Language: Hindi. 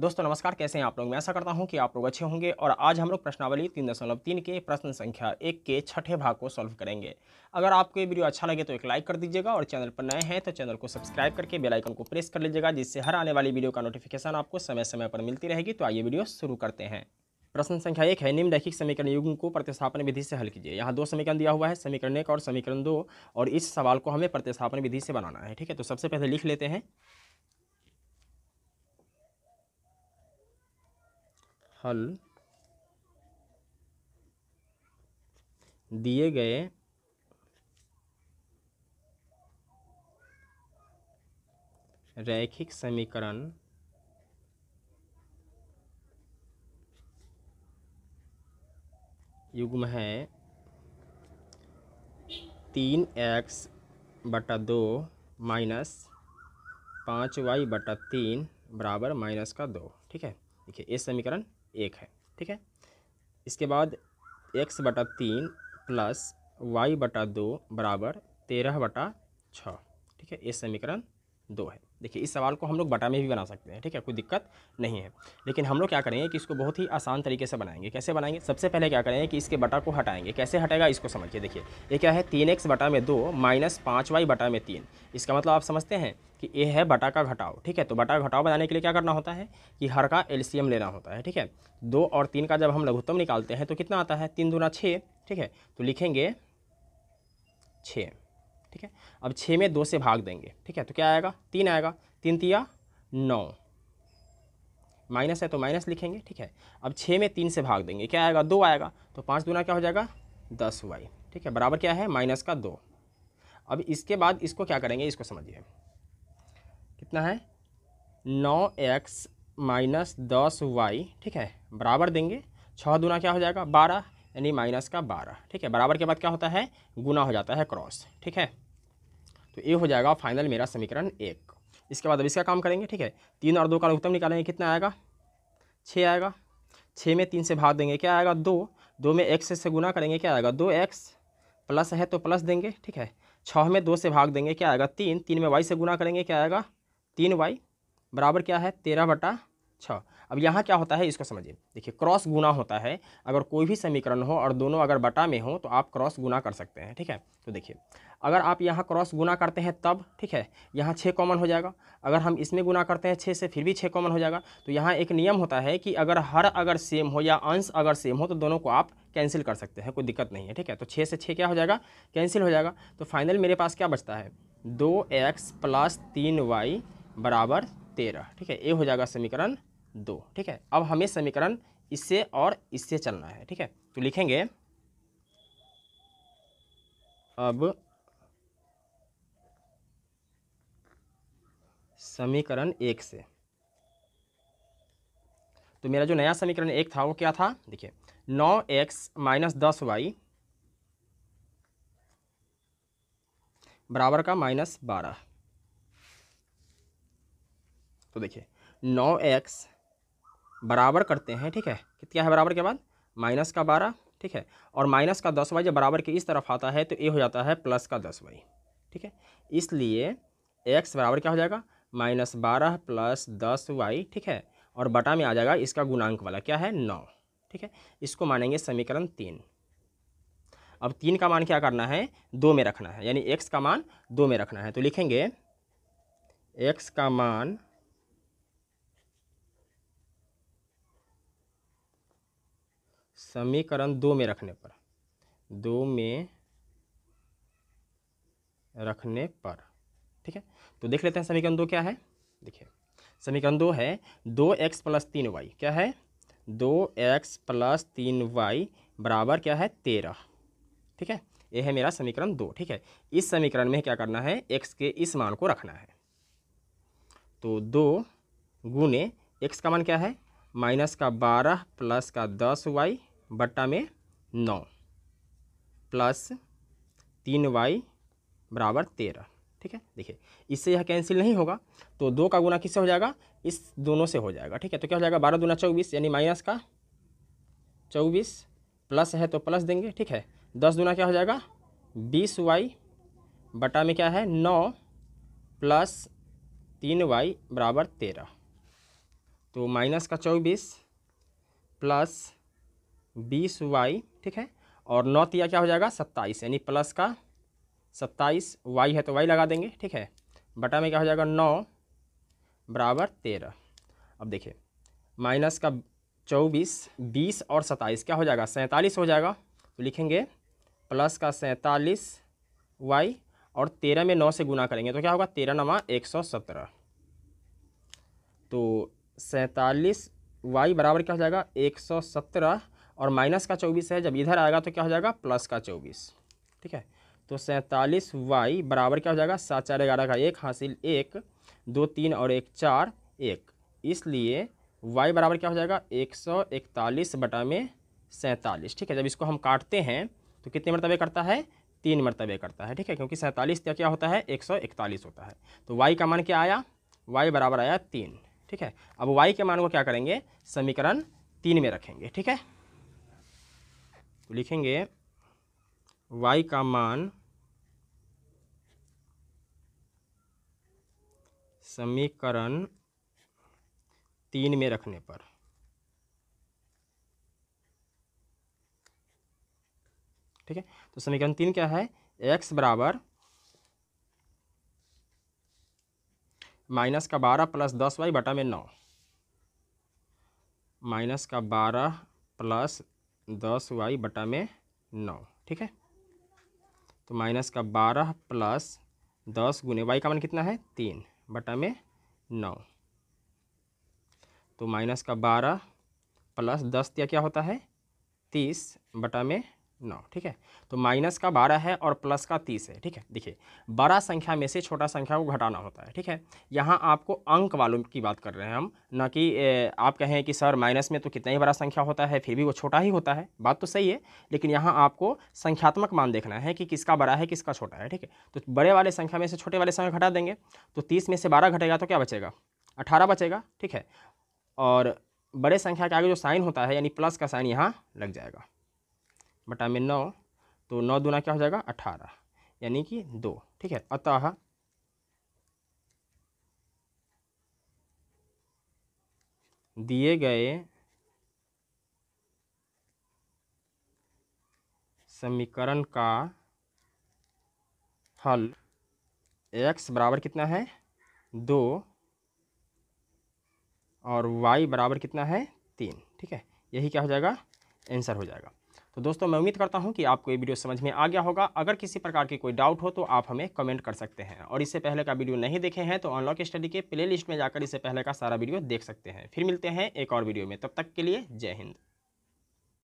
दोस्तों नमस्कार कैसे हैं आप लोग मैं ऐसा करता हूं कि आप लोग अच्छे होंगे और आज हम लोग प्रश्नावली तीन दशमलव तीन के प्रश्न संख्या एक के छठे भाग को सॉल्व करेंगे अगर आपको ये वीडियो अच्छा लगे तो एक लाइक कर दीजिएगा और चैनल पर नए हैं तो चैनल को सब्सक्राइब करके बेल आइकन को प्रेस कर लीजिएगा जिससे हर आने वाली वीडियो का नोटिफिकेशन आपको समय समय पर मिलती रहेगी तो आइए वीडियो शुरू करते हैं प्रश्न संख्या एक है निम्न रैखिक समीकरण युग्म को प्रतिस्थापन विधि से हल कीजिए यहाँ दो समीकरण दिया हुआ है समीकरण एक और समीकरण दो और इस सवाल को हमें प्रतिस्थापन विधि से बनाना है ठीक है तो सबसे पहले लिख लेते हैं हल दिए गए रैखिक समीकरण युग्म है तीन एक्स बटा दो माइनस पाँच वाई बटा तीन बराबर माइनस का दो ठीक है देखिए ये समीकरण एक है ठीक है इसके बाद एक्स बटा तीन प्लस वाई बटा दो बराबर तेरह बटा छः ठीक है ये समीकरण दो है देखिए इस सवाल को हम लोग बटा में भी बना सकते हैं ठीक है कोई दिक्कत नहीं है लेकिन हम लोग क्या करेंगे कि इसको बहुत ही आसान तरीके से बनाएंगे कैसे बनाएंगे सबसे पहले क्या करेंगे कि इसके बटा को हटाएंगे कैसे हटेगा इसको समझिए देखिए ये क्या है तीन एक्स बटा में दो माइनस पाँच वाई बटा में तीन इसका मतलब आप समझते हैं कि ए है बटा का घटाव ठीक है तो बटा का घटाव बनाने के लिए क्या करना होता है कि हर का एलसीएम लेना होता है ठीक है दो और तीन का जब हम लघुत्तम निकालते हैं तो कितना आता है तीन दूना छः ठीक है तो लिखेंगे छः ठीक है अब छः में दो से भाग देंगे ठीक है तो क्या आएगा तीन आएगा तीन तिया नौ माइनस है तो माइनस लिखेंगे ठीक है अब छः में तीन से भाग देंगे क्या आएगा दो आएगा तो पाँच दूना क्या हो जाएगा दस वाई ठीक है बराबर क्या है माइनस का दो अब इसके बाद इसको क्या करेंगे इसको समझिए कितना है नौ एक्स माइनस दस वाई ठीक है बराबर देंगे छः दुना क्या हो जाएगा बारह यानी माइनस का बारह ठीक है बराबर के बाद क्या होता है गुना हो जाता है क्रॉस ठीक है तो ये हो जाएगा फाइनल मेरा समीकरण एक इसके बाद अब इसका काम करेंगे ठीक है तीन और दो का अधिकतम निकालेंगे कितना आएगा छः आएगा छः में तीन से भाग देंगे क्या आएगा दो दो में एक्स से गुना करेंगे क्या आएगा दो एक्स प्लस है तो प्लस देंगे ठीक है छः में दो से भाग देंगे क्या आएगा तीन तीन में वाई से गुना करेंगे क्या आएगा तीन वाई बराबर क्या है तेरह बटा छः अब यहाँ क्या होता है इसको समझिए देखिए क्रॉस गुना होता है अगर कोई भी समीकरण हो और दोनों अगर बटा में हो तो आप क्रॉस गुना कर सकते हैं ठीक है तो देखिए अगर आप यहाँ क्रॉस गुना करते हैं तब ठीक है यहाँ छः कॉमन हो जाएगा अगर हम इसमें गुना करते हैं छः से फिर भी छः कॉमन हो जाएगा तो यहाँ एक नियम होता है कि अगर हर अगर सेम हो या अंश अगर सेम हो तो दोनों को आप कैंसिल कर सकते हैं कोई दिक्कत नहीं है ठीक है तो छः से छः क्या हो जाएगा कैंसिल हो जाएगा तो फाइनल मेरे पास क्या बचता है दो एक्स प्लस तीन वाई बराबर तेरह ठीक है ये हो जाएगा समीकरण दो ठीक है अब हमें समीकरण इससे और इससे चलना है ठीक है तो लिखेंगे अब समीकरण एक से तो मेरा जो नया समीकरण एक था वो क्या था देखिए नौ एक्स माइनस दस वाई बराबर का माइनस बारह तो देखिए नौ एक्स बराबर करते हैं ठीक है कितना है बराबर के बाद माइनस का बारह ठीक है और माइनस का दस वाई जब बराबर के इस तरफ आता है तो ये हो जाता है प्लस का दस वाई ठीक है इसलिए एक्स बराबर क्या हो जाएगा माइनस बारह प्लस दस वाई ठीक है और बटा में आ जाएगा इसका गुणांक वाला क्या है नौ ठीक है इसको मानेंगे समीकरण तीन अब तीन का मान क्या करना है दो में रखना है यानी एक्स का मान दो में रखना है तो लिखेंगे एक्स का मान समीकरण दो में रखने पर दो में रखने पर ठीक है तो देख लेते हैं समीकरण दो क्या है देखिए समीकरण दो है दो एक्स प्लस तीन वाई क्या है दो एक्स प्लस तीन वाई बराबर क्या है तेरह ठीक है यह है मेरा समीकरण दो ठीक है इस समीकरण में क्या करना है एक्स के इस मान को रखना है तो दो गुने एक्स का मान क्या है माइनस का बारह प्लस का दस वाई बट्टा में नौ प्लस तीन वाई बराबर तेरह ठीक है देखिए इससे यह कैंसिल नहीं होगा तो दो का गुना किससे हो जाएगा इस दोनों से हो जाएगा ठीक है तो क्या हो जाएगा बारह दूना चौबीस यानी माइनस का चौबीस प्लस है तो प्लस देंगे ठीक है दस दूना क्या हो जाएगा बीस वाई बटा में क्या है नौ प्लस तीन वाई बराबर तेरह तो माइनस का चौबीस प्लस बीस वाई ठीक है और नौ तिया क्या हो जाएगा सत्ताईस यानी प्लस का सत्ताईस वाई है तो वाई लगा देंगे ठीक है बटा में क्या हो जाएगा नौ बराबर तेरह अब देखिए माइनस का चौबीस बीस और सत्ताईस क्या हो जाएगा सैंतालीस हो जाएगा तो लिखेंगे प्लस का सैंतालीस वाई और तेरह में नौ से गुना करेंगे तो क्या होगा तेरह नवा एक सौ सत्रह तो सैंतालीस वाई बराबर क्या हो जाएगा एक सौ सत्रह और माइनस का चौबीस है जब इधर आएगा तो क्या हो जाएगा प्लस का चौबीस ठीक है तो सैंतालीस वाई बराबर क्या हो जाएगा सात चार ग्यारह का एक हासिल एक दो तीन और एक चार एक इसलिए वाई बराबर क्या हो जाएगा एक सौ इकतालीस बटा में सैंतालीस ठीक है जब इसको हम काटते हैं तो कितने मरतबे करता है तीन मरतबे करता है ठीक है क्योंकि सैंतालीस क्या क्या होता है एक सौ इकतालीस होता है तो वाई का मान क्या आया वाई बराबर आया तीन ठीक है अब वाई के मान को क्या करेंगे समीकरण तीन में रखेंगे ठीक है लिखेंगे y का मान समीकरण तीन में रखने पर ठीक है तो समीकरण तीन क्या है एक्स बराबर माइनस का बारह प्लस दस वाई बटा में नौ माइनस का बारह प्लस दस वाई बटा में नौ ठीक है तो माइनस का बारह प्लस दस गुने वाई का मान कितना है तीन बटा में नौ तो माइनस का बारह प्लस दस क्या क्या होता है तीस बटा में नौ ठीक है तो माइनस का बारह है और प्लस का तीस है ठीक है देखिए बड़ा संख्या में से छोटा संख्या को घटाना होता है ठीक है यहाँ आपको अंक वालों की बात कर रहे हैं हम ना कि आप कहें कि सर माइनस में तो कितना ही बड़ा संख्या होता है फिर भी वो छोटा ही होता है बात तो सही है लेकिन यहाँ आपको संख्यात्मक मान देखना है कि किसका बड़ा है किसका छोटा है ठीक है तो बड़े वाले संख्या में से छोटे वाले संख्या घटा देंगे तो तीस में से बारह घटेगा तो क्या बचेगा अठारह बचेगा ठीक है और बड़े संख्या के आगे जो साइन होता है यानी प्लस का साइन यहाँ लग जाएगा बटा में नौ तो नौ दूना क्या हो जाएगा अठारह यानी कि दो ठीक है अतः दिए गए समीकरण का हल x बराबर कितना है दो और y बराबर कितना है तीन ठीक है यही क्या हो जाएगा आंसर हो जाएगा तो दोस्तों मैं उम्मीद करता हूँ कि आपको ये वीडियो समझ में आ गया होगा अगर किसी प्रकार की कोई डाउट हो तो आप हमें कमेंट कर सकते हैं और इससे पहले का वीडियो नहीं देखे हैं तो अनलॉक स्टडी के प्लेलिस्ट में जाकर इससे पहले का सारा वीडियो देख सकते हैं फिर मिलते हैं एक और वीडियो में तब तक के लिए जय हिंद